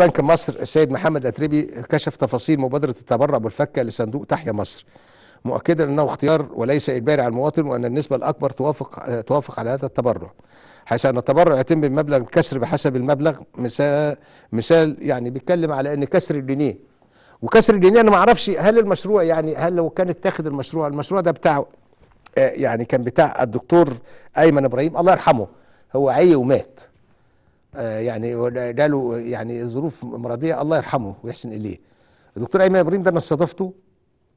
بنك مصر السيد محمد أتربي كشف تفاصيل مبادرة التبرع بالفكة لصندوق تحيا مصر مؤكدا أنه اختيار وليس إجباري على المواطن وأن النسبة الأكبر توافق, توافق على هذا التبرع حيث أن التبرع يتم بمبلغ الكسر بحسب المبلغ مثال, مثال يعني بيتكلم على أن كسر الجنيه وكسر الجنيه أنا ما أعرفش هل المشروع يعني هل لو كانت تاخد المشروع المشروع ده بتاع آه، يعني كان بتاع الدكتور أيمن إبراهيم الله يرحمه هو عي ومات آه، يعني جاله يعني ظروف مرضيه الله يرحمه ويحسن اليه الدكتور ايمن ابراهيم ده انا استضفته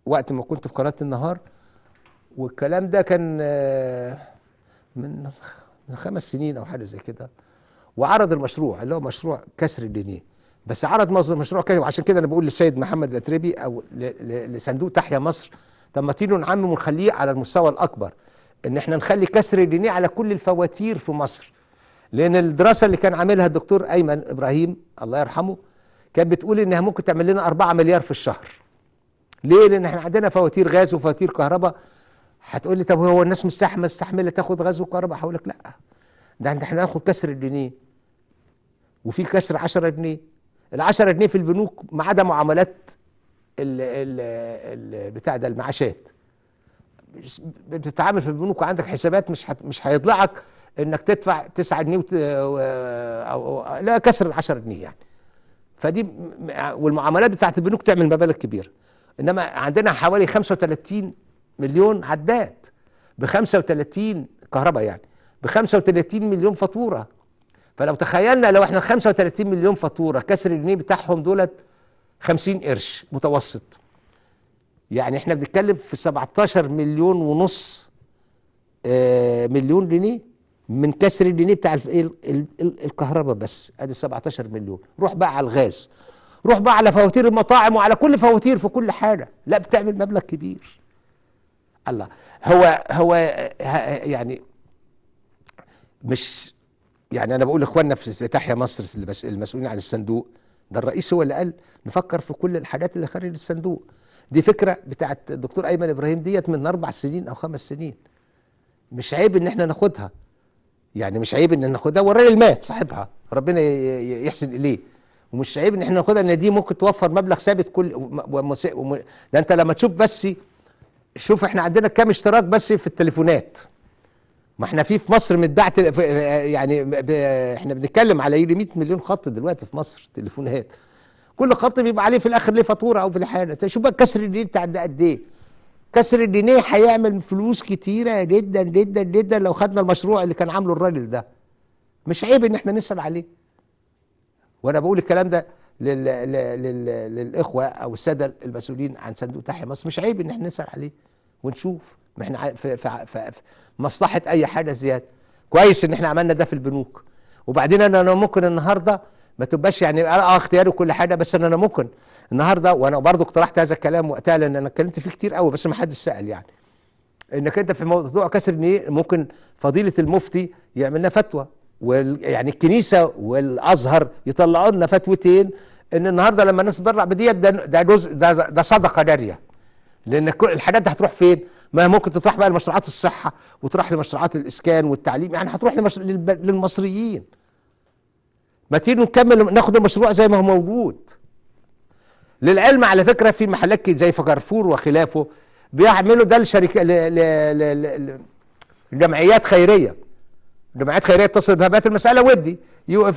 وقت ما كنت في قناه النهار والكلام ده كان آه، من من خمس سنين او حاجه زي كده وعرض المشروع اللي هو مشروع كسر الجنيه بس عرض مشروع كده وعشان كده انا بقول للسيد محمد الاتربي او لصندوق تحيا مصر طب ما تيجي نعمم ونخليه على المستوى الاكبر ان احنا نخلي كسر الجنيه على كل الفواتير في مصر لان الدراسه اللي كان عاملها الدكتور ايمن ابراهيم الله يرحمه كانت بتقول انها ممكن تعمل لنا 4 مليار في الشهر ليه لان احنا عندنا فواتير غاز وفواتير كهرباء هتقول لي طب هو الناس مش مستحمله تاخد غاز وكهرباء هقول لك لا ده احنا هناخد كسر الجنيه وفي كسر 10 جنيه ال 10 جنيه في البنوك ما عدا معاملات ال ال ال بتاع ده المعاشات بتتعامل في البنوك وعندك حسابات مش حت مش هيطلعك انك تدفع 9 جنيه او لا كسر ال 10 جنيه يعني فدي والمعاملات بتاعت البنوك تعمل مبالغ كبيره انما عندنا حوالي 35 مليون عداد ب 35 كهرباء يعني ب 35 مليون فاتوره فلو تخيلنا لو احنا 35 مليون فاتوره كسر الجنيه بتاعهم دولت 50 قرش متوسط يعني احنا بنتكلم في 17 مليون ونص آه، مليون جنيه من كسر الجنيه بتاع الكهرباء بس ادي 17 مليون روح بقى على الغاز روح بقى على فواتير المطاعم وعلى كل فواتير في كل حاجه لا بتعمل مبلغ كبير الله هو هو يعني مش يعني انا بقول اخواننا في تحيا مصر المسؤولين عن الصندوق ده الرئيس هو اللي قال نفكر في كل الحاجات اللي خارج الصندوق دي فكره بتاعت الدكتور ايمن ابراهيم ديت من اربع سنين او خمس سنين مش عيب ان احنا ناخدها يعني مش عيب ان ناخدها والراجل مات صاحبها ربنا يحسن اليه ومش عيب ان احنا ناخدها ان دي ممكن توفر مبلغ ثابت كل ومس... وم... ده انت لما تشوف بس شوف احنا عندنا كام اشتراك بس في التليفونات ما احنا في في مصر مدعت يعني ب... احنا بنتكلم على يجي 100 مليون خط دلوقتي في مصر تليفونات كل خط بيبقى عليه في الاخر ليه فاتوره او في الحاله شوف بقى كسر الليل بتاع ده قد ايه كسر الجنيه هيعمل فلوس كتيره جدا جدا جدا لو خدنا المشروع اللي كان عامله الراجل ده مش عيب ان احنا نسال عليه وانا بقول الكلام ده للـ للـ للـ للاخوه او الساده المسؤولين عن صندوق تحيا مصر مش عيب ان احنا نسال عليه ونشوف ما احنا في... في... في... في مصلحه اي حاجه زياده كويس ان احنا عملنا ده في البنوك وبعدين انا ممكن النهارده ما تبقاش يعني آه،, اه اختياري وكل حاجه بس ان انا ممكن النهارده وانا برضو اقترحت هذا الكلام وقتها لان انا اتكلمت فيه كتير قوي بس ما حدش سال يعني انك انت في موضوع كسر النيل ممكن فضيله المفتي يعمل لنا فتوى ويعني الكنيسه والازهر يطلعوا لنا فتوتين ان النهارده لما الناس تبرع بديت ده ده جزء ده ده صدقه جاريه لان كل الحاجات دي هتروح فين؟ ما ممكن تطرح بقى لمشروعات الصحه وتروح لمشروعات الاسكان والتعليم يعني هتروح للمصريين ما تيجي نكمل ناخد المشروع زي ما هو موجود للعلم على فكره في محلات زي فكارفور وخلافه بيعملوا ده لشركات لجمعيات خيريه جمعيات خيريه اتصل بها بقت المساله ودي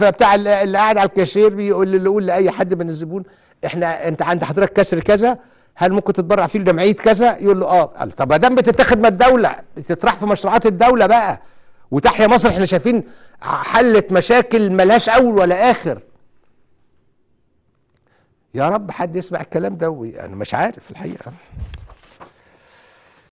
بتاع اللي قاعد على الكاشير بيقول اللي يقول لاي حد من الزبون احنا انت عند حضرتك كسر كذا هل ممكن تتبرع فيه لجمعيه كذا يقول له اه قال طب ما دام بتتاخد من الدوله بتطرح في مشروعات الدوله بقى وتحيا مصر احنا شايفين حلت مشاكل ملهاش اول ولا اخر يا رب حد يسمع الكلام ده انا مش عارف الحقيقه